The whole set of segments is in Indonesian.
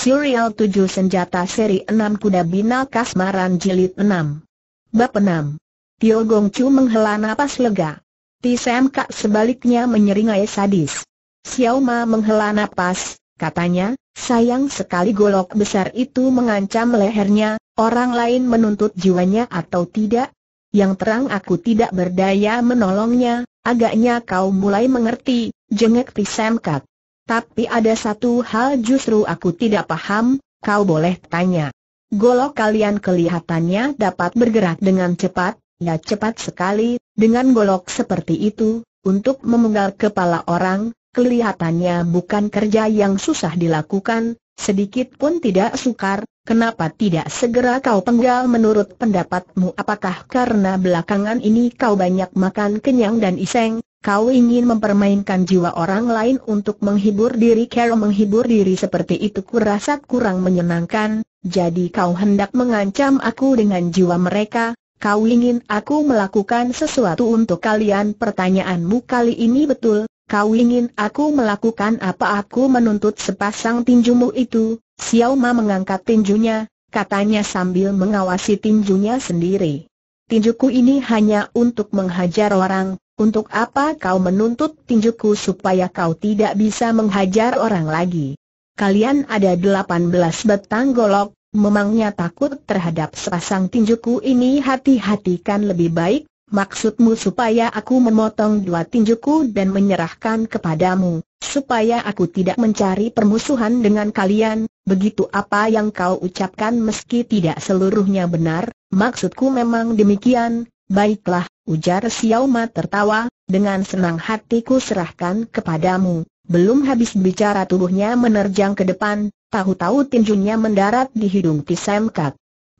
Serial 7 Senjata Seri 6 Kuda Bina Kasmaran Jilid 6 Bab 6 Tio Gong Chu menghela napas lega Ti Sam Kak sebaliknya menyeringai sadis Xiao Ma menghela napas, katanya, sayang sekali golok besar itu mengancam lehernya, orang lain menuntut jiwanya atau tidak Yang terang aku tidak berdaya menolongnya, agaknya kau mulai mengerti, jengek Ti Sam Kak tapi ada satu hal justru aku tidak paham, kau boleh tanya. Golok kalian kelihatannya dapat bergerak dengan cepat, ya cepat sekali, dengan golok seperti itu, untuk memenggal kepala orang, kelihatannya bukan kerja yang susah dilakukan, sedikit pun tidak sukar, kenapa tidak segera kau penggal menurut pendapatmu apakah karena belakangan ini kau banyak makan kenyang dan iseng, Kau ingin mempermainkan jiwa orang lain untuk menghibur diri Carol menghibur diri seperti itu kurasa kurang menyenangkan, jadi kau hendak mengancam aku dengan jiwa mereka, kau ingin aku melakukan sesuatu untuk kalian pertanyaanmu kali ini betul, kau ingin aku melakukan apa aku menuntut sepasang tinjumu itu, Xiao Ma mengangkat tinjunya, katanya sambil mengawasi tinjunya sendiri. Tinjuku ini hanya untuk menghajar orang, untuk apa kau menuntut tinjuku supaya kau tidak bisa menghajar orang lagi? Kalian ada 18 batang golok, memangnya takut terhadap sepasang tinjuku ini hati-hatikan lebih baik, maksudmu supaya aku memotong dua tinjuku dan menyerahkan kepadamu, supaya aku tidak mencari permusuhan dengan kalian, begitu apa yang kau ucapkan meski tidak seluruhnya benar, maksudku memang demikian, Baiklah, ujar Xiaoma tertawa, dengan senang hatiku serahkan kepadamu. Belum habis bicara tubuhnya menerjang ke depan, tahu-tahu tinjunya mendarat di hidung Tisem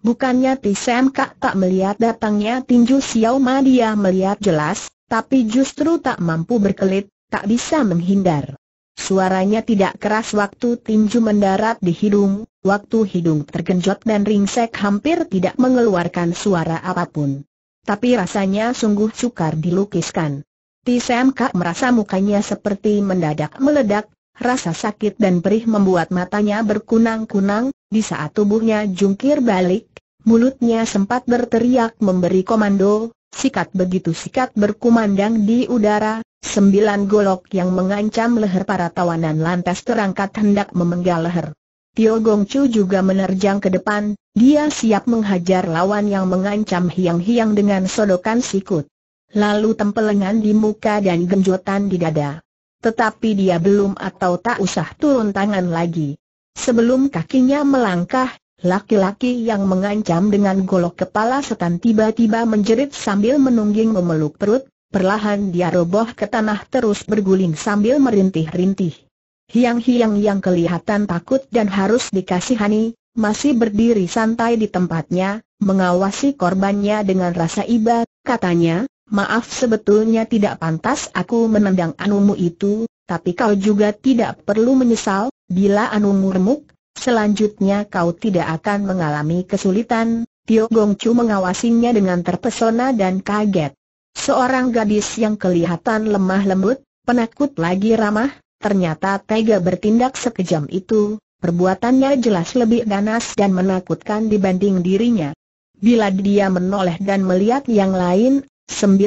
Bukannya Tisem tak melihat datangnya tinju Xiaoma dia melihat jelas, tapi justru tak mampu berkelit, tak bisa menghindar. Suaranya tidak keras waktu tinju mendarat di hidung, waktu hidung tergenjot dan ringsek hampir tidak mengeluarkan suara apapun. Tapi rasanya sungguh sukar dilukiskan. Tisem Kak merasa mukanya seperti mendadak meledak, rasa sakit dan perih membuat matanya berkunang-kunang, di saat tubuhnya jungkir balik, mulutnya sempat berteriak memberi komando, sikat begitu sikat berkumandang di udara, sembilan golok yang mengancam leher para tawanan lantas terangkat hendak memenggal leher. Tio Gong Chu juga menerjang ke depan, dia siap menghajar lawan yang mengancam hiang-hiang dengan sodokan sikut. Lalu tempelengan di muka dan genjotan di dada. Tetapi dia belum atau tak usah turun tangan lagi. Sebelum kakinya melangkah, laki-laki yang mengancam dengan golok kepala setan tiba-tiba menjerit sambil menungging memeluk perut, perlahan dia roboh ke tanah terus berguling sambil merintih-rintih. Hiang-hiang yang kelihatan takut dan harus dikasihani, masih berdiri santai di tempatnya, mengawasi korbannya dengan rasa iba, katanya, maaf sebetulnya tidak pantas aku menendang anumu itu, tapi kau juga tidak perlu menyesal, bila anumu remuk, selanjutnya kau tidak akan mengalami kesulitan. Tio Gong Chu mengawasinya dengan terpesona dan kaget. Seorang gadis yang kelihatan lemah lembut, penakut lagi ramah, ternyata tega bertindak sekejam itu, perbuatannya jelas lebih ganas dan menakutkan dibanding dirinya. Bila dia menoleh dan melihat yang lain, 19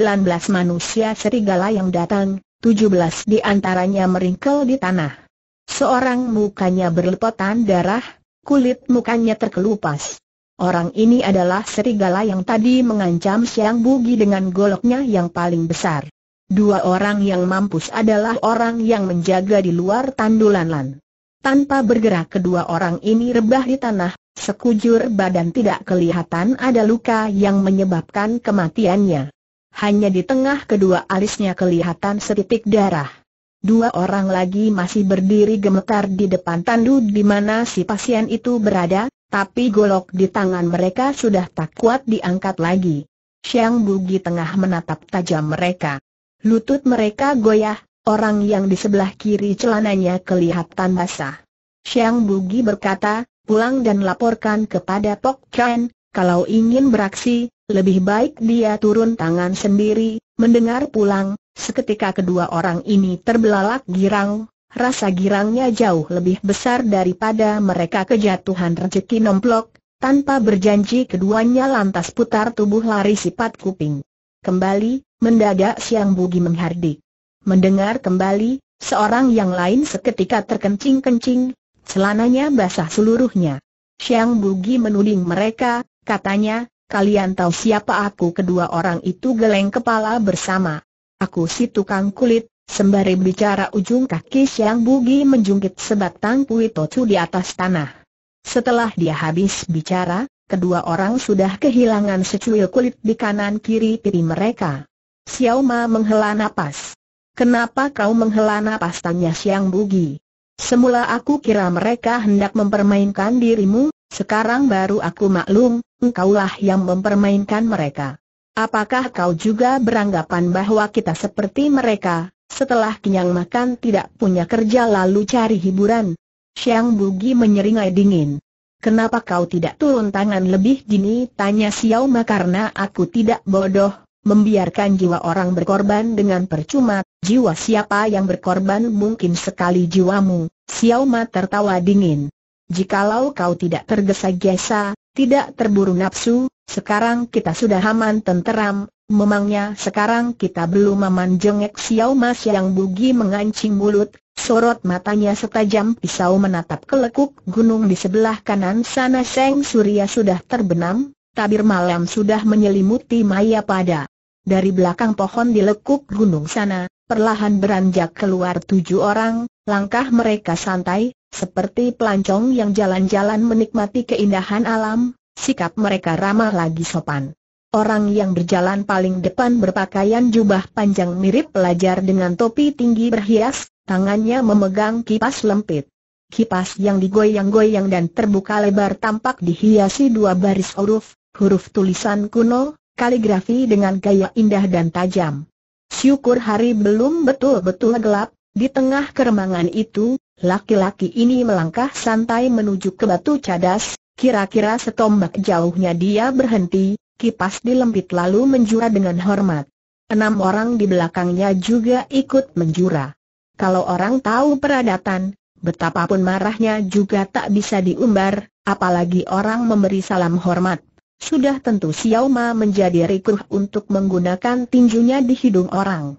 manusia serigala yang datang, 17 di antaranya meringkel di tanah. Seorang mukanya berlepotan darah, kulit mukanya terkelupas. Orang ini adalah serigala yang tadi mengancam Siang Bugi dengan goloknya yang paling besar. Dua orang yang mampus adalah orang yang menjaga di luar tandulan lan. Tanpa bergerak kedua orang ini rebah di tanah, sekujur badan tidak kelihatan ada luka yang menyebabkan kematiannya. Hanya di tengah kedua alisnya kelihatan setitik darah. Dua orang lagi masih berdiri gemetar di depan tandu di mana si pasien itu berada, tapi golok di tangan mereka sudah tak kuat diangkat lagi. Xiang Bugi tengah menatap tajam mereka. Lutut mereka goyah, orang yang di sebelah kiri celananya kelihatan basah. Xiang Bugi berkata, pulang dan laporkan kepada Pok Chan, kalau ingin beraksi, lebih baik dia turun tangan sendiri, mendengar pulang, seketika kedua orang ini terbelalak girang, rasa girangnya jauh lebih besar daripada mereka kejatuhan rezeki nomplok, tanpa berjanji keduanya lantas putar tubuh lari sifat kuping. Kembali, Mendadak Siang Bugi menghardik. Mendengar kembali, seorang yang lain seketika terkencing-kencing, celananya basah seluruhnya. Siang Bugi menuding mereka, katanya, kalian tahu siapa aku kedua orang itu geleng kepala bersama. Aku si tukang kulit, sembari bicara ujung kaki Siang Bugi menjungkit sebatang kui tocu di atas tanah. Setelah dia habis bicara, kedua orang sudah kehilangan secuil kulit di kanan kiri piri mereka. Xiao Ma menghela nafas. Kenapa kau menghela nafas? tanya Siang Bugi? Semula aku kira mereka hendak mempermainkan dirimu, sekarang baru aku maklum, engkaulah yang mempermainkan mereka. Apakah kau juga beranggapan bahwa kita seperti mereka, setelah kenyang makan tidak punya kerja lalu cari hiburan? Siang Bugi menyeringai dingin. Kenapa kau tidak turun tangan lebih dini? Tanya Xiao Ma karena aku tidak bodoh, Membiarkan jiwa orang berkorban dengan percuma, jiwa siapa yang berkorban mungkin sekali jiwamu, Xiao Ma tertawa dingin. Jikalau kau tidak tergesa-gesa, tidak terburu nafsu, sekarang kita sudah aman tenteram, memangnya sekarang kita belum aman jengek Xiao Ma yang bugi mengancing mulut, sorot matanya setajam pisau menatap ke lekuk gunung di sebelah kanan sana Seng Surya sudah terbenam, tabir malam sudah menyelimuti maya pada. Dari belakang pohon di lekuk gunung sana, perlahan beranjak keluar tujuh orang, langkah mereka santai, seperti pelancong yang jalan-jalan menikmati keindahan alam, sikap mereka ramah lagi sopan. Orang yang berjalan paling depan berpakaian jubah panjang mirip pelajar dengan topi tinggi berhias, tangannya memegang kipas lempit. Kipas yang digoyang-goyang dan terbuka lebar tampak dihiasi dua baris huruf, huruf tulisan kuno, kaligrafi dengan gaya indah dan tajam. Syukur hari belum betul-betul gelap, di tengah keremangan itu, laki-laki ini melangkah santai menuju ke batu cadas, kira-kira setombak jauhnya dia berhenti, kipas dilempit lalu menjura dengan hormat. Enam orang di belakangnya juga ikut menjura. Kalau orang tahu peradatan, betapapun marahnya juga tak bisa diumbar, apalagi orang memberi salam hormat sudah tentu Xiao menjadi rikuh untuk menggunakan tinjunya di hidung orang.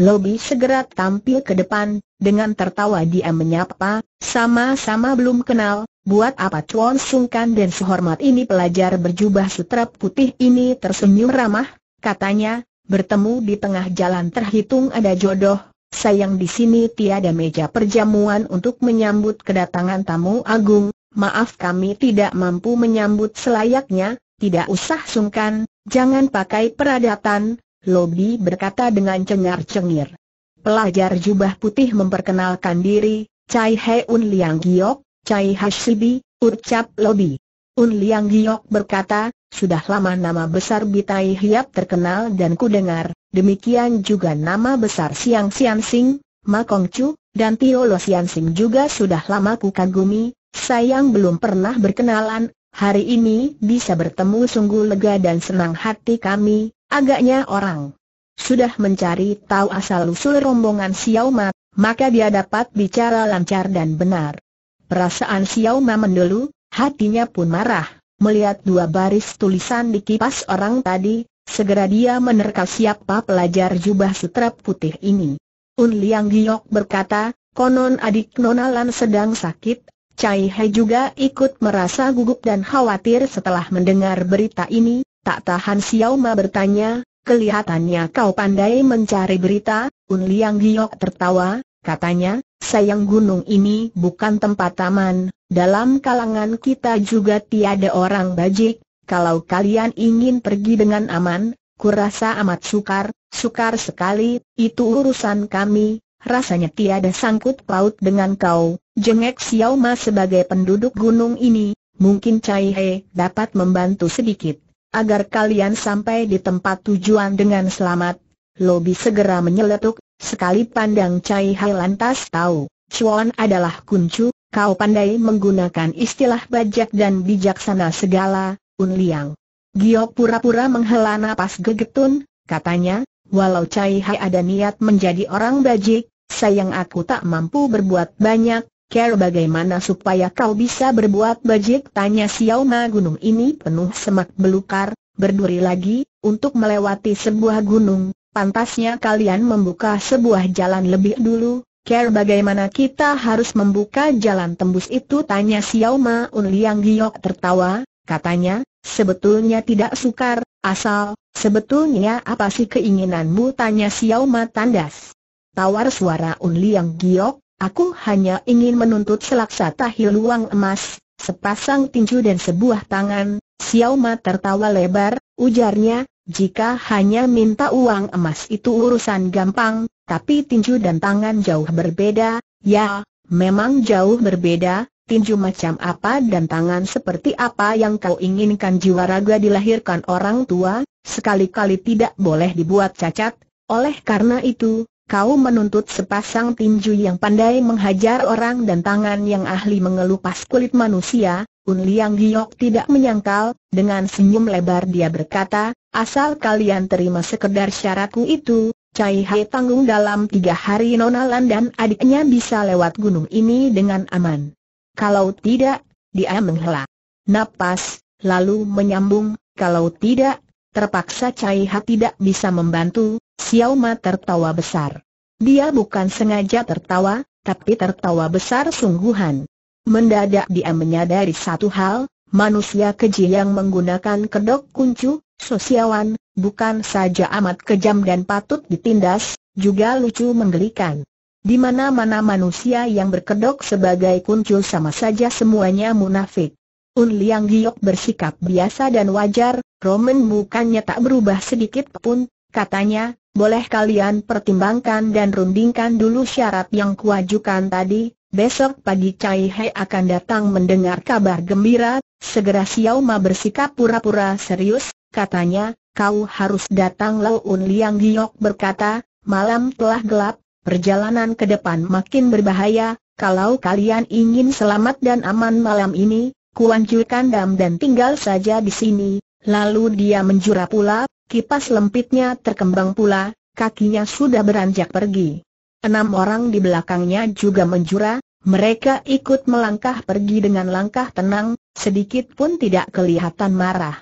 Lobi segera tampil ke depan, dengan tertawa dia menyapa, sama-sama belum kenal, buat apa Chuan Sungkan dan sehormat ini pelajar berjubah sutra putih ini tersenyum ramah, katanya, bertemu di tengah jalan terhitung ada jodoh, sayang di sini tiada meja perjamuan untuk menyambut kedatangan tamu agung, maaf kami tidak mampu menyambut selayaknya, tidak usah sungkan, jangan pakai peradatan, Lobby berkata dengan cengar-cengir. Pelajar jubah putih memperkenalkan diri, Cai He Un Liang Giok, Chai Hashibi, ucap Lobi. Un Liang Giok berkata, sudah lama nama besar Bitai Hiap terkenal dan ku dengar, demikian juga nama besar Siang Sian Sing, Ma Kong Chu, dan Tio Lo Sian Sing juga sudah lama ku kagumi, sayang belum pernah berkenalan, Hari ini bisa bertemu sungguh lega dan senang hati kami, agaknya orang sudah mencari tahu asal-usul rombongan Xiao Ma, maka dia dapat bicara lancar dan benar. Perasaan Xiao Ma mendelu, hatinya pun marah. Melihat dua baris tulisan di kipas orang tadi, segera dia menerka siapa pelajar jubah sutra putih ini. Un Liang Giok berkata, konon adik Nonalan sedang sakit, Cai He juga ikut merasa gugup dan khawatir setelah mendengar berita ini, tak tahan Xiao Ma bertanya, kelihatannya kau pandai mencari berita, Un Liang Giok tertawa, katanya, sayang gunung ini bukan tempat taman, dalam kalangan kita juga tiada orang bajik, kalau kalian ingin pergi dengan aman, kurasa amat sukar, sukar sekali, itu urusan kami, rasanya tiada sangkut paut dengan kau, jengek Xiao Ma sebagai penduduk gunung ini, mungkin Cai He dapat membantu sedikit, agar kalian sampai di tempat tujuan dengan selamat. Lobi segera menyeletuk, sekali pandang Cai He lantas tahu, Chuan adalah kuncu, kau pandai menggunakan istilah bajak dan bijaksana segala, Un Liang. Giok pura-pura menghela nafas gegetun, katanya, Walau Cai Hai ada niat menjadi orang bajik, sayang aku tak mampu berbuat banyak, care bagaimana supaya kau bisa berbuat bajik tanya Xiao Ma gunung ini penuh semak belukar, berduri lagi, untuk melewati sebuah gunung, pantasnya kalian membuka sebuah jalan lebih dulu, care bagaimana kita harus membuka jalan tembus itu tanya Xiao Ma Un Liang Giok tertawa, katanya, sebetulnya tidak sukar, asal, sebetulnya apa sih keinginanmu tanya Xiao Ma tandas tawar suara yang Giok, aku hanya ingin menuntut selaksa tahil uang emas, sepasang tinju dan sebuah tangan, Xiao Ma tertawa lebar, ujarnya, jika hanya minta uang emas itu urusan gampang, tapi tinju dan tangan jauh berbeda, ya, memang jauh berbeda, tinju macam apa dan tangan seperti apa yang kau inginkan jiwa raga dilahirkan orang tua, sekali-kali tidak boleh dibuat cacat, oleh karena itu, kau menuntut sepasang tinju yang pandai menghajar orang dan tangan yang ahli mengelupas kulit manusia, Un Liang Giok tidak menyangkal, dengan senyum lebar dia berkata, asal kalian terima sekedar syaratku itu, Cai Hai tanggung dalam tiga hari Nona Lan dan adiknya bisa lewat gunung ini dengan aman. Kalau tidak, dia menghela napas, lalu menyambung, kalau tidak, terpaksa Cai Hai tidak bisa membantu, Xiao Ma tertawa besar. Dia bukan sengaja tertawa, tapi tertawa besar sungguhan. Mendadak dia menyadari satu hal, manusia keji yang menggunakan kedok kuncu, sosiawan, bukan saja amat kejam dan patut ditindas, juga lucu menggelikan. Di mana-mana manusia yang berkedok sebagai kuncu sama saja semuanya munafik. Un Liang Giok bersikap biasa dan wajar, Roman mukanya tak berubah sedikit pun, katanya, boleh kalian pertimbangkan dan rundingkan dulu syarat yang kuajukan tadi, besok pagi Cai He akan datang mendengar kabar gembira, segera Xiao Ma bersikap pura-pura serius, katanya, kau harus datang Lau Un Liang Giok berkata, malam telah gelap, perjalanan ke depan makin berbahaya, kalau kalian ingin selamat dan aman malam ini, kuanjurkan dam dan tinggal saja di sini, Lalu dia menjura pula, Kipas lempitnya terkembang pula, kakinya sudah beranjak pergi. Enam orang di belakangnya juga menjura, mereka ikut melangkah pergi dengan langkah tenang, sedikit pun tidak kelihatan marah.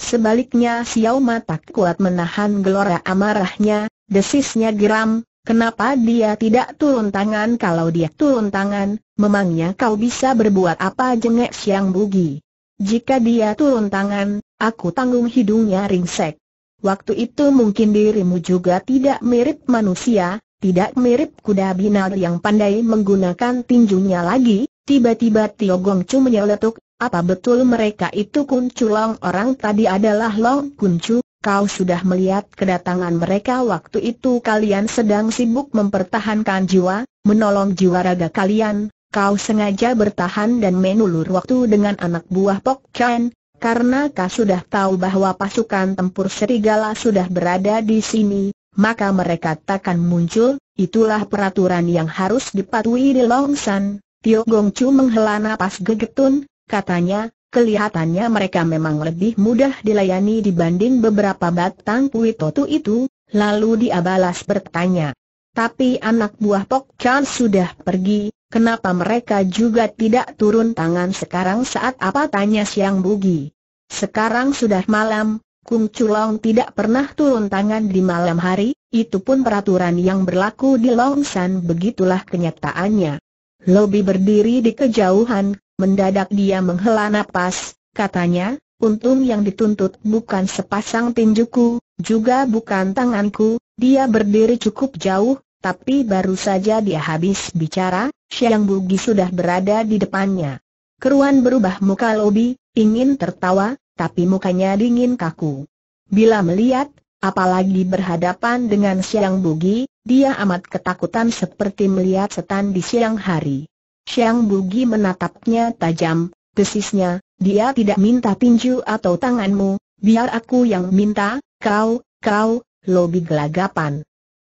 Sebaliknya Xiao Ma tak kuat menahan gelora amarahnya, desisnya geram, kenapa dia tidak turun tangan kalau dia turun tangan, memangnya kau bisa berbuat apa jengek Siang Bugi. Jika dia turun tangan, aku tanggung hidungnya ringsek. Waktu itu mungkin dirimu juga tidak mirip manusia, tidak mirip kuda binar yang pandai menggunakan tinjunya lagi, tiba-tiba Tio Chu menyeletuk, apa betul mereka itu Long orang tadi adalah Long Kuncu, kau sudah melihat kedatangan mereka waktu itu kalian sedang sibuk mempertahankan jiwa, menolong jiwa raga kalian, kau sengaja bertahan dan menulur waktu dengan anak buah Pok Chen, karena kau sudah tahu bahwa pasukan tempur serigala sudah berada di sini, maka mereka takkan muncul, itulah peraturan yang harus dipatuhi di Longshan. Tio Gong Chu menghela nafas gegetun, katanya, kelihatannya mereka memang lebih mudah dilayani dibanding beberapa batang pui totu itu, lalu dia balas bertanya. Tapi anak buah Pok Chan sudah pergi, Kenapa mereka juga tidak turun tangan sekarang saat apa tanya Siang Bugi? Sekarang sudah malam, Kung Chulong tidak pernah turun tangan di malam hari, itu pun peraturan yang berlaku di San begitulah kenyataannya. Lobi berdiri di kejauhan, mendadak dia menghela napas, katanya, untung yang dituntut bukan sepasang tinjuku, juga bukan tanganku, dia berdiri cukup jauh, tapi baru saja dia habis bicara, Siang Bugi sudah berada di depannya. Keruan berubah muka Lobi, ingin tertawa, tapi mukanya dingin kaku. Bila melihat, apalagi berhadapan dengan Siang Bugi, dia amat ketakutan seperti melihat setan di siang hari. Siang Bugi menatapnya tajam, desisnya, dia tidak minta tinju atau tanganmu, biar aku yang minta, kau, kau, lobi gelagapan.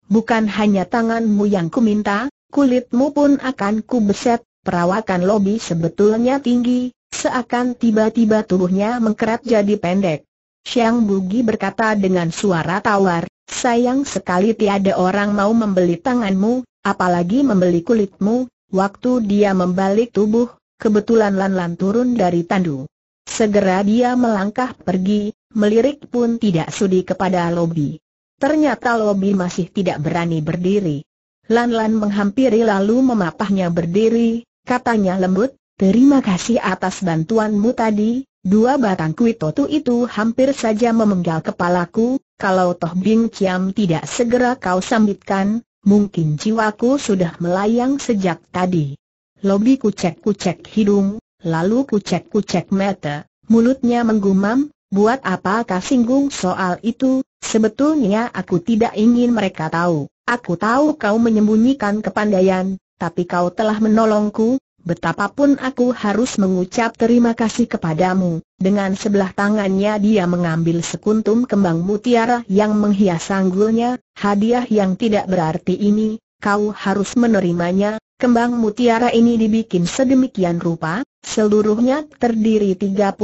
Bukan hanya tanganmu yang kuminta, kulitmu pun akan kubeset, perawakan Lobi sebetulnya tinggi, seakan tiba-tiba tubuhnya mengkerat jadi pendek. Siang Bugi berkata dengan suara tawar, sayang sekali tiada orang mau membeli tanganmu, apalagi membeli kulitmu, waktu dia membalik tubuh, kebetulan Lan Lan turun dari tandu. Segera dia melangkah pergi, melirik pun tidak sudi kepada Lobi. Ternyata Lobi masih tidak berani berdiri. Lan-lan menghampiri lalu memapahnya berdiri, katanya lembut, terima kasih atas bantuanmu tadi, dua batang kuitotu itu hampir saja memenggal kepalaku, kalau Toh Bing Kiam tidak segera kau sambitkan, mungkin jiwaku sudah melayang sejak tadi. Lobi kucek-kucek hidung, lalu kucek-kucek mata, mulutnya menggumam, Buat apa kau singgung soal itu, sebetulnya aku tidak ingin mereka tahu. Aku tahu kau menyembunyikan kepandaian, tapi kau telah menolongku, Betapapun aku harus mengucap terima kasih kepadamu. Dengan sebelah tangannya dia mengambil sekuntum kembang mutiara yang menghias sanggulnya, hadiah yang tidak berarti ini, kau harus menerimanya, Kembang mutiara ini dibikin sedemikian rupa, seluruhnya terdiri 38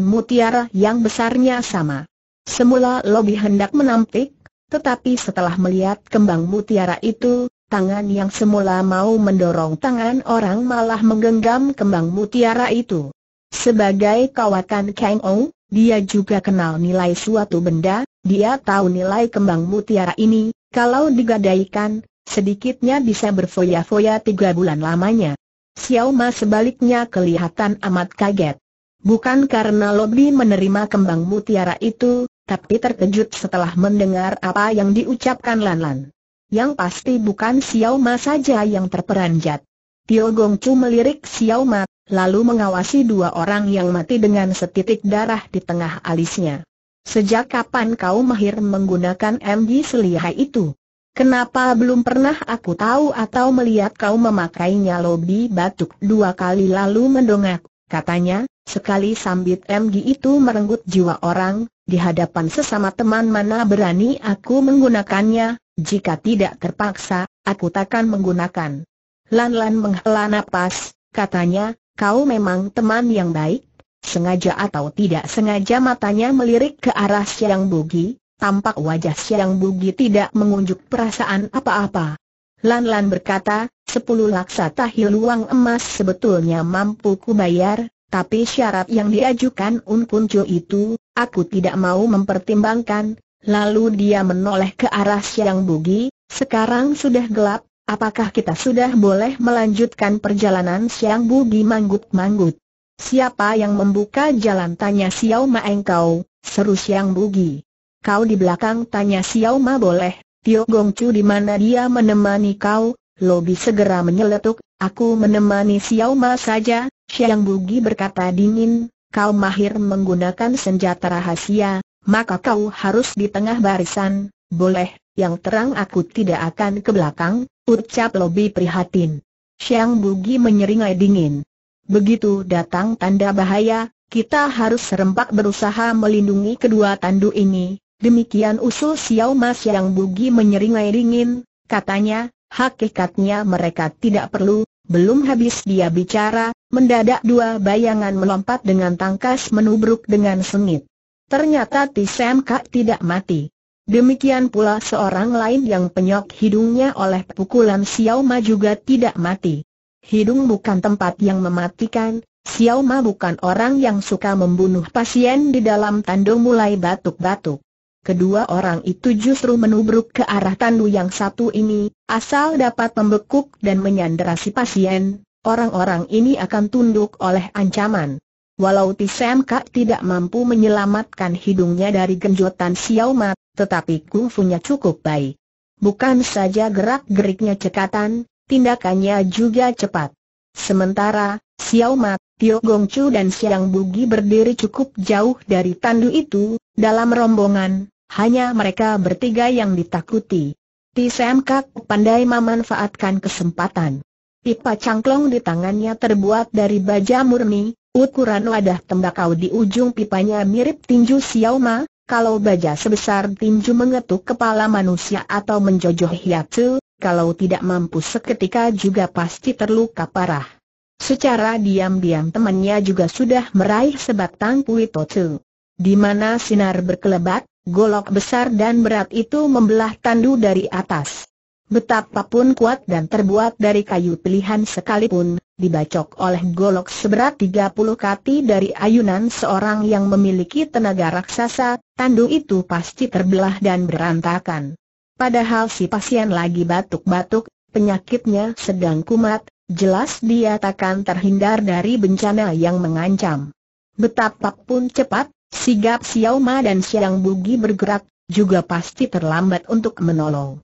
mutiara yang besarnya sama. Semula Lobi hendak menampik, tetapi setelah melihat kembang mutiara itu, tangan yang semula mau mendorong tangan orang malah menggenggam kembang mutiara itu. Sebagai kawakan Kang Ou, dia juga kenal nilai suatu benda, dia tahu nilai kembang mutiara ini, kalau digadaikan, Sedikitnya bisa berfoya-foya tiga bulan lamanya. Xiao Ma sebaliknya kelihatan amat kaget. Bukan karena Lobi menerima kembang mutiara itu, tapi terkejut setelah mendengar apa yang diucapkan Lan Lan. Yang pasti bukan Xiao Ma saja yang terperanjat. Tio Gong Chu melirik Xiao Ma, lalu mengawasi dua orang yang mati dengan setitik darah di tengah alisnya. Sejak kapan kau mahir menggunakan MG selihai itu? Kenapa belum pernah aku tahu atau melihat kau memakainya lobi batuk dua kali lalu mendongak, katanya, sekali sambit MG itu merenggut jiwa orang, di hadapan sesama teman mana berani aku menggunakannya, jika tidak terpaksa, aku takkan menggunakan. Lan-lan menghela napas, katanya, kau memang teman yang baik, sengaja atau tidak sengaja matanya melirik ke arah Siang Bugi, tampak wajah Siang Bugi tidak mengunjuk perasaan apa-apa. Lan-lan berkata, sepuluh laksa tahil uang emas sebetulnya mampu kubayar, tapi syarat yang diajukan Unkuncu itu, aku tidak mau mempertimbangkan. Lalu dia menoleh ke arah Siang Bugi, sekarang sudah gelap, apakah kita sudah boleh melanjutkan perjalanan Siang Bugi manggut-manggut? Siapa yang membuka jalan tanya Xiao Maengkau, seru Siang Bugi. Kau di belakang tanya Xiao Ma boleh, Tio Gong Chu di mana dia menemani kau, Lobi segera menyeletuk, aku menemani Xiao Ma saja, Xiang Bugi berkata dingin, kau mahir menggunakan senjata rahasia, maka kau harus di tengah barisan, boleh, yang terang aku tidak akan ke belakang, ucap Lobi prihatin. Xiang Bugi menyeringai dingin. Begitu datang tanda bahaya, kita harus serempak berusaha melindungi kedua tandu ini, Demikian usul Xiao Mas yang bugi menyeringai ringin, katanya, hakikatnya mereka tidak perlu, belum habis dia bicara, mendadak dua bayangan melompat dengan tangkas menubruk dengan sengit. Ternyata Tisem Kak tidak mati. Demikian pula seorang lain yang penyok hidungnya oleh pukulan Xiao Ma juga tidak mati. Hidung bukan tempat yang mematikan, Xiao Ma bukan orang yang suka membunuh pasien di dalam tandu mulai batuk-batuk kedua orang itu justru menubruk ke arah tandu yang satu ini, asal dapat membekuk dan menyandera si pasien, orang-orang ini akan tunduk oleh ancaman. Walau Tisem Kak tidak mampu menyelamatkan hidungnya dari genjotan Xiao Mat, tetapi kungfunya cukup baik. Bukan saja gerak-geriknya cekatan, tindakannya juga cepat. Sementara, Xiao Mat, Tio Gong Chu dan Siang Bugi berdiri cukup jauh dari tandu itu, dalam rombongan, hanya mereka bertiga yang ditakuti. Tisem Kak pandai memanfaatkan kesempatan. Pipa cangklong di tangannya terbuat dari baja murni, ukuran wadah tembakau di ujung pipanya mirip tinju siauma, kalau baja sebesar tinju mengetuk kepala manusia atau menjojoh hiatsu, kalau tidak mampu seketika juga pasti terluka parah. Secara diam-diam temannya juga sudah meraih sebatang puitotsu. Di mana sinar berkelebat, Golok besar dan berat itu membelah tandu dari atas. Betapapun kuat dan terbuat dari kayu pilihan sekalipun, dibacok oleh golok seberat 30 kati dari ayunan seorang yang memiliki tenaga raksasa, tandu itu pasti terbelah dan berantakan. Padahal si pasien lagi batuk-batuk, penyakitnya sedang kumat, jelas dia takkan terhindar dari bencana yang mengancam. Betapapun cepat, Sigap Xiao Ma dan Xiang Bugi bergerak, juga pasti terlambat untuk menolong.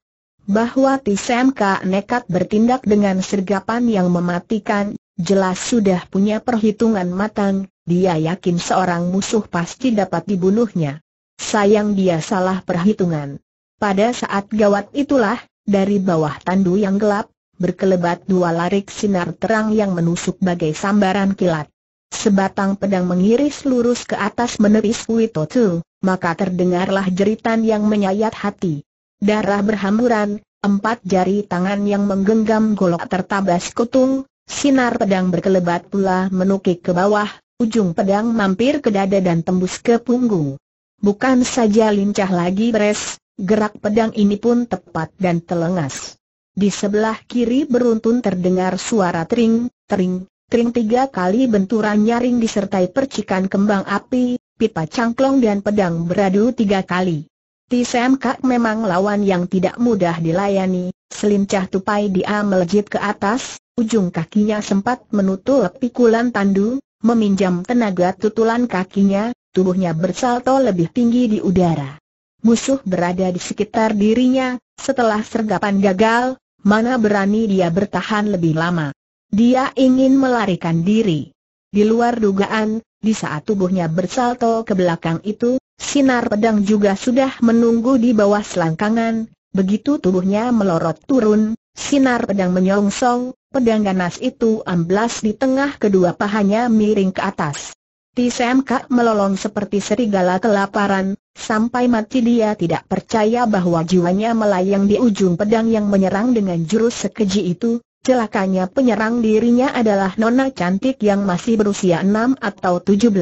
Bahwa Tisem nekat bertindak dengan sergapan yang mematikan, jelas sudah punya perhitungan matang, dia yakin seorang musuh pasti dapat dibunuhnya. Sayang dia salah perhitungan. Pada saat gawat itulah, dari bawah tandu yang gelap, berkelebat dua larik sinar terang yang menusuk bagai sambaran kilat. Sebatang pedang mengiris lurus ke atas menepis Wito Tu, maka terdengarlah jeritan yang menyayat hati. Darah berhamburan, empat jari tangan yang menggenggam golok tertabas kutung, sinar pedang berkelebat pula menukik ke bawah, ujung pedang mampir ke dada dan tembus ke punggung. Bukan saja lincah lagi beres, gerak pedang ini pun tepat dan telengas. Di sebelah kiri beruntun terdengar suara tering, tering, Kering tiga kali benturan nyaring disertai percikan kembang api, pipa cangklong dan pedang beradu tiga kali. Tisem memang lawan yang tidak mudah dilayani, selincah tupai dia melejit ke atas, ujung kakinya sempat menutup pikulan tandu, meminjam tenaga tutulan kakinya, tubuhnya bersalto lebih tinggi di udara. Musuh berada di sekitar dirinya, setelah sergapan gagal, mana berani dia bertahan lebih lama. Dia ingin melarikan diri. Di luar dugaan, di saat tubuhnya bersalto ke belakang itu, sinar pedang juga sudah menunggu di bawah selangkangan, begitu tubuhnya melorot turun, sinar pedang menyongsong, pedang ganas itu amblas di tengah kedua pahanya miring ke atas. Tisem melolong seperti serigala kelaparan, sampai mati dia tidak percaya bahwa jiwanya melayang di ujung pedang yang menyerang dengan jurus sekeji itu, Celakanya penyerang dirinya adalah nona cantik yang masih berusia 6 atau 17.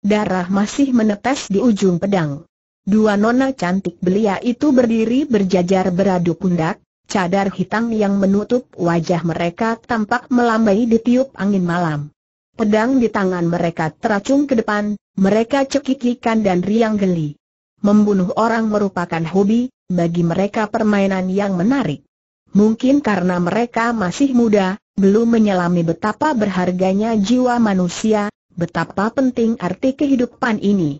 Darah masih menetes di ujung pedang. Dua nona cantik belia itu berdiri berjajar beradu pundak, cadar hitam yang menutup wajah mereka tampak melambai di tiup angin malam. Pedang di tangan mereka teracung ke depan, mereka cekikikan dan riang geli. Membunuh orang merupakan hobi, bagi mereka permainan yang menarik. Mungkin karena mereka masih muda, belum menyelami betapa berharganya jiwa manusia, betapa penting arti kehidupan ini.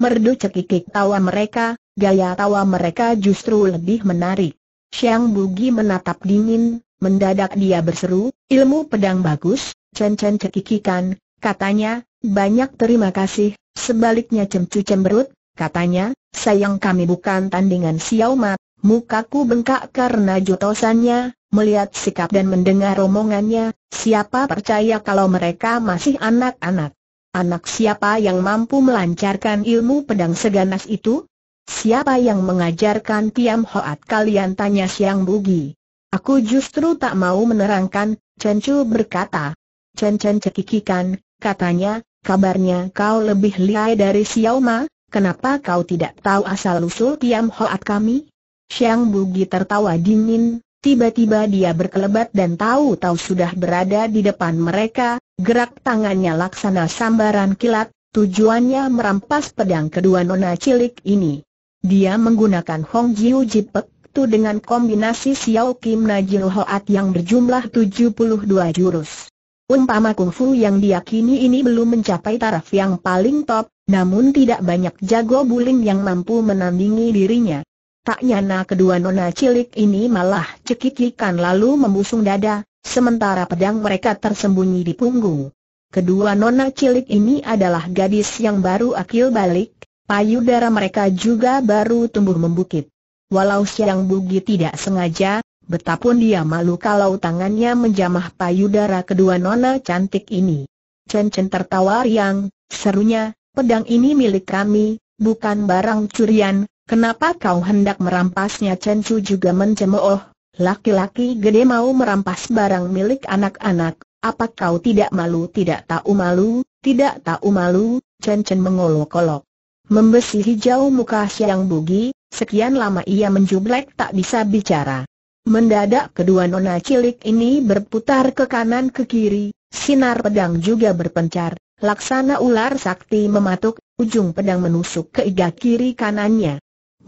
Merdu cekikik tawa mereka, gaya tawa mereka justru lebih menarik. Siang Bugi menatap dingin, mendadak dia berseru, ilmu pedang bagus, Chen Chen cekikikan, katanya, banyak terima kasih, sebaliknya cemcu cemberut, katanya, sayang kami bukan tandingan Xiao Mat, Mukaku bengkak karena jutosannya. melihat sikap dan mendengar omongannya, siapa percaya kalau mereka masih anak-anak? Anak siapa yang mampu melancarkan ilmu pedang seganas itu? Siapa yang mengajarkan Tiam Hoat kalian tanya Siang Bugi? Aku justru tak mau menerangkan, Chen Chu berkata. Chen Chen cekikikan, katanya, kabarnya kau lebih lihai dari Xiao Ma, kenapa kau tidak tahu asal-usul Tiam Hoat kami? Xiang Bugi tertawa dingin, tiba-tiba dia berkelebat dan tahu-tahu sudah berada di depan mereka, gerak tangannya laksana sambaran kilat, tujuannya merampas pedang kedua nona cilik ini. Dia menggunakan Hong Jiu Jipek Tu dengan kombinasi Xiao Kim Najil Hoat yang berjumlah 72 jurus. Umpama kungfu yang diyakini ini belum mencapai taraf yang paling top, namun tidak banyak jago buling yang mampu menandingi dirinya. Tak nyana kedua nona cilik ini malah cekikikan lalu membusung dada, sementara pedang mereka tersembunyi di punggung. Kedua nona cilik ini adalah gadis yang baru akil balik, payudara mereka juga baru tumbuh membukit. Walau Siang Bugi tidak sengaja, betapun dia malu kalau tangannya menjamah payudara kedua nona cantik ini. Chen Chen tertawa riang, serunya, pedang ini milik kami, bukan barang curian, Kenapa kau hendak merampasnya Chen Chu juga mencemooh, laki-laki gede mau merampas barang milik anak-anak, apa kau tidak malu tidak tahu malu, tidak tahu malu, Chen Chen mengolok-olok. Membesi hijau muka Siang Bugi, sekian lama ia menjublek tak bisa bicara. Mendadak kedua nona cilik ini berputar ke kanan ke kiri, sinar pedang juga berpencar, laksana ular sakti mematuk, ujung pedang menusuk ke iga kiri kanannya.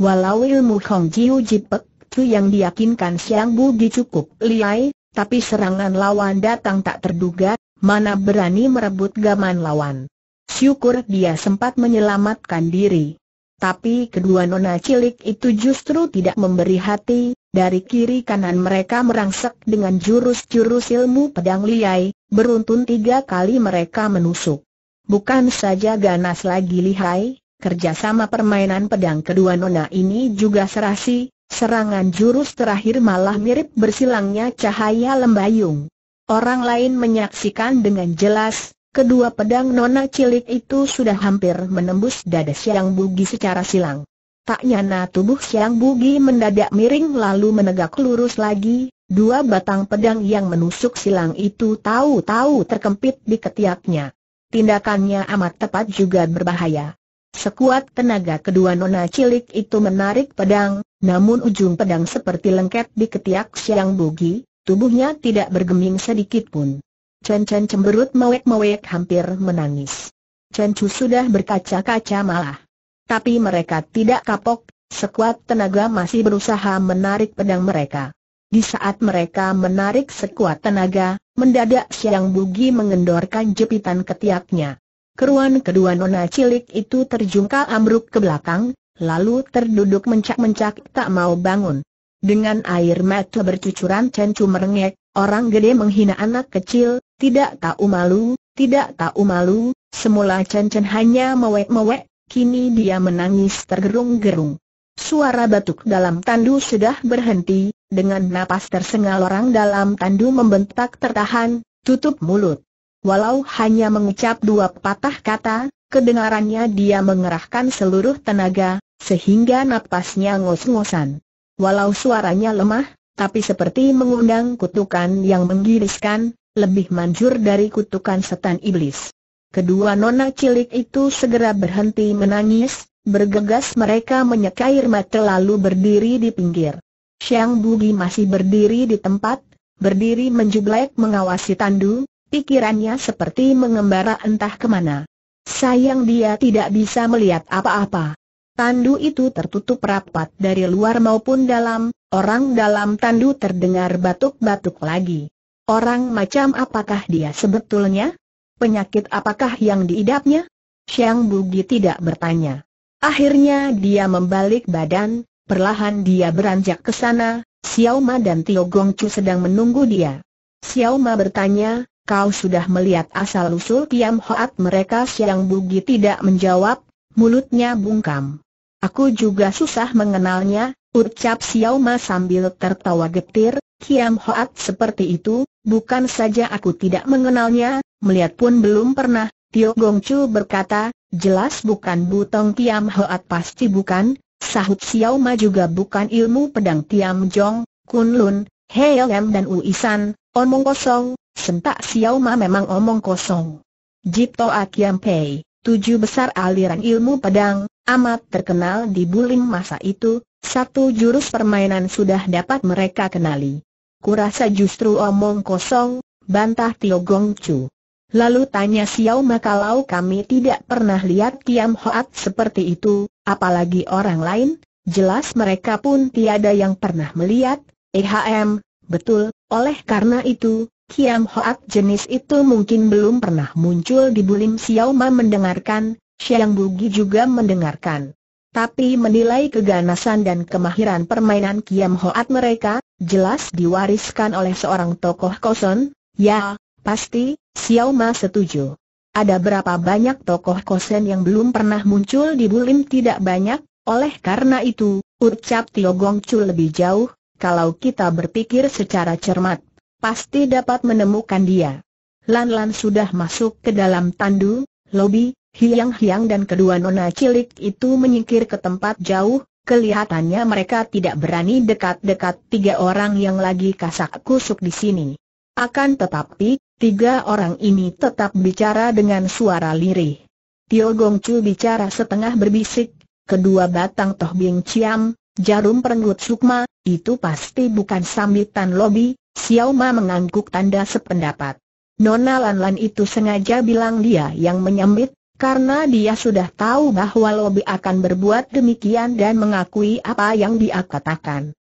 Walau ilmu Hong Jiu Jipek Tu yang diyakinkan Siang bu Gi cukup liai, tapi serangan lawan datang tak terduga, mana berani merebut gaman lawan. Syukur dia sempat menyelamatkan diri. Tapi kedua nona cilik itu justru tidak memberi hati, dari kiri kanan mereka merangsek dengan jurus-jurus ilmu pedang liai, beruntun tiga kali mereka menusuk. Bukan saja ganas lagi lihai, kerjasama permainan pedang kedua nona ini juga serasi, serangan jurus terakhir malah mirip bersilangnya cahaya lembayung. Orang lain menyaksikan dengan jelas, kedua pedang nona cilik itu sudah hampir menembus dada Siang Bugi secara silang. Tak nyana tubuh Siang Bugi mendadak miring lalu menegak lurus lagi, dua batang pedang yang menusuk silang itu tahu-tahu terkempit di ketiaknya. Tindakannya amat tepat juga berbahaya. Sekuat tenaga kedua nona cilik itu menarik pedang, namun ujung pedang seperti lengket di ketiak siang bugi, tubuhnya tidak bergeming sedikit pun. Chen Chen cemberut mewek-mewek hampir menangis. Chen Chu sudah berkaca-kaca malah. Tapi mereka tidak kapok, sekuat tenaga masih berusaha menarik pedang mereka. Di saat mereka menarik sekuat tenaga, mendadak Siang Bugi mengendorkan jepitan ketiaknya. Keruan kedua nona cilik itu terjungkal ambruk ke belakang, lalu terduduk mencak-mencak tak mau bangun. Dengan air mata bercucuran cencu merengek, orang gede menghina anak kecil, tidak tahu malu, tidak tahu malu, semula cencen hanya mewek-mewek, kini dia menangis tergerung-gerung. Suara batuk dalam tandu sudah berhenti, dengan napas tersengal orang dalam tandu membentak tertahan, tutup mulut. Walau hanya mengucap dua patah kata, kedengarannya dia mengerahkan seluruh tenaga, sehingga napasnya ngos-ngosan. Walau suaranya lemah, tapi seperti mengundang kutukan yang menggiriskan, lebih manjur dari kutukan setan iblis. Kedua nona cilik itu segera berhenti menangis, bergegas mereka menyekair mata lalu berdiri di pinggir. Siang Bugi masih berdiri di tempat, berdiri menjublek mengawasi Tandu, Pikirannya seperti mengembara entah kemana. Sayang dia tidak bisa melihat apa-apa. Tandu itu tertutup rapat dari luar maupun dalam, orang dalam tandu terdengar batuk-batuk lagi. Orang macam apakah dia sebetulnya? Penyakit apakah yang diidapnya? Xiang Bugi tidak bertanya. Akhirnya dia membalik badan, perlahan dia beranjak ke sana, Xiao Ma dan Tio Gongcu sedang menunggu dia. Xiao Ma bertanya, kau sudah melihat asal-usul Kiam Hoat mereka Siang Bugi tidak menjawab, mulutnya bungkam. Aku juga susah mengenalnya, ucap Xiao Ma sambil tertawa getir, Kiam Hoat seperti itu, bukan saja aku tidak mengenalnya, melihat pun belum pernah, Tio Gong Chu berkata, jelas bukan Butong Kiam Hoat pasti bukan, sahut Xiao Ma juga bukan ilmu pedang Tiam Jong, Kun Lun, Hei Lam dan Isan. Omong kosong, sentak Xiao Ma memang omong kosong. Jipto Akiam Pei, tujuh besar aliran ilmu pedang, amat terkenal di buling masa itu, satu jurus permainan sudah dapat mereka kenali. Kurasa justru omong kosong, bantah Tio Gong Chu. Lalu tanya Xiao Ma kalau kami tidak pernah lihat Kiam Hoat seperti itu, apalagi orang lain, jelas mereka pun tiada yang pernah melihat, EHM, betul, oleh karena itu, Kiam Hoat jenis itu mungkin belum pernah muncul di Bulim Xiao Ma mendengarkan, Xiang Bugi juga mendengarkan. Tapi menilai keganasan dan kemahiran permainan Kiam Hoat mereka, jelas diwariskan oleh seorang tokoh koson, ya, pasti, Xiao Ma setuju. Ada berapa banyak tokoh kosen yang belum pernah muncul di Bulim tidak banyak, oleh karena itu, ucap Tio Gong Chu lebih jauh, kalau kita berpikir secara cermat, pasti dapat menemukan dia. Lan-lan sudah masuk ke dalam tandu, lobi, hiang-hiang dan kedua nona cilik itu menyingkir ke tempat jauh, kelihatannya mereka tidak berani dekat-dekat tiga orang yang lagi kasak kusuk di sini. Akan tetapi, tiga orang ini tetap bicara dengan suara lirih. Tio Chu bicara setengah berbisik, kedua batang Toh Bing Ciam, Jarum perenggut sukma, itu pasti bukan samitan lobi, Xiao Ma mengangguk tanda sependapat. Nona Lan Lan itu sengaja bilang dia yang menyambit, karena dia sudah tahu bahwa Lobi akan berbuat demikian dan mengakui apa yang dia katakan.